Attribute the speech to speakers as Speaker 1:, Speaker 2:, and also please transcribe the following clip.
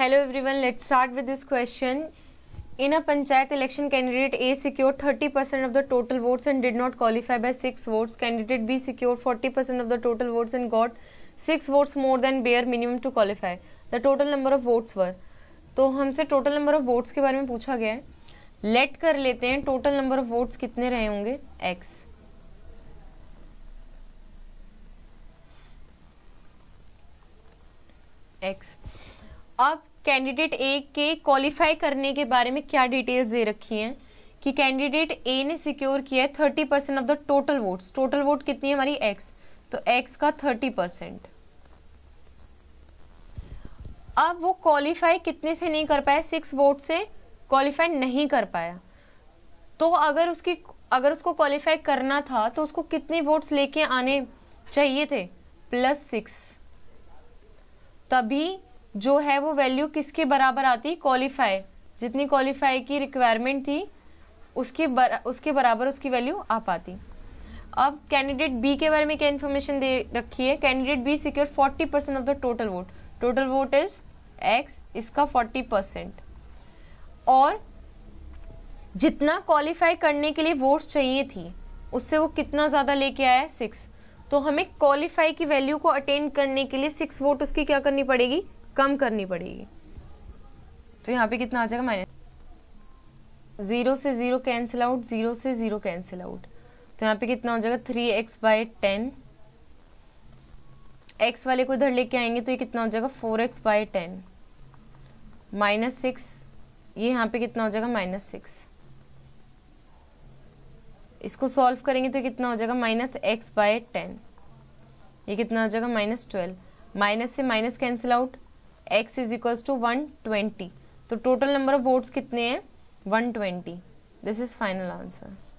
Speaker 1: hello everyone let start with this question in a panchayat election candidate A secure thirty percent of the total votes and did not qualify by six votes candidate B secure forty percent of the total votes and got six votes more than bare minimum to qualify the total number of votes were तो हमसे total number of votes के बारे में पूछा गया है late कर लेते हैं टोटल नंबर ऑफ वोट्स कितने रहे होंगे एक्स एक्स अब कैंडिडेट ए के क्वालिफाई करने के बारे में क्या डिटेल्स दे रखी हैं कि कैंडिडेट ए ने सिक्योर किया है thirty percent of the total votes total vote कितनी है हमारी एक्स तो एक्स का थर्टी परसेंट अब वो क्वालिफाई कितने से नहीं कर पाया सिक्स वोट से क्वालिफाई नहीं कर पाया तो अगर उसकी अगर उसको क्वालिफाई करना था तो उसको कितने वोट्स लेके आने चाहिए थे प्लस सिक्स तभी जो है वो वैल्यू किसके बराबर आती क्वालिफाई जितनी क्वालिफाई की रिक्वायरमेंट थी उसके बर, उसके बराबर उसकी वैल्यू आ पाती अब कैंडिडेट बी के बारे में क्या इन्फॉर्मेशन दे रखी है candidate B secure forty percent of the total vote total vote is X इसका फोर्टी परसेंट और जितना क्वालिफाई करने के लिए वोट्स चाहिए थी उससे वो कितना ज़्यादा लेके आया है सिक्स तो हमें क्वालिफाई की वैल्यू को अटेन करने के लिए सिक्स वोट उसकी क्या करनी पड़ेगी कम करनी पड़ेगी तो यहाँ पे कितना आ जाएगा माइनस ज़ीरो से ज़ीरो कैंसिल आउट ज़ीरो से ज़ीरो कैंसिल आउट तो यहाँ पे कितना हो जाएगा three X by ten X वाले को इधर लेके आएंगे तो ये कितना हो जाएगा four X by ten minus six ये यहाँ पे कितना हो जाएगा माइनस सिक्स इसको सॉल्व करेंगे तो कितना हो जाएगा माइनस एक्स बाय टेन ये कितना हो जाएगा माइनस ट्वेल्व माइनस से minus cancel out X is equals to one twenty तो टोटल नंबर ऑफ वोट्स कितने हैं one twenty this is final answer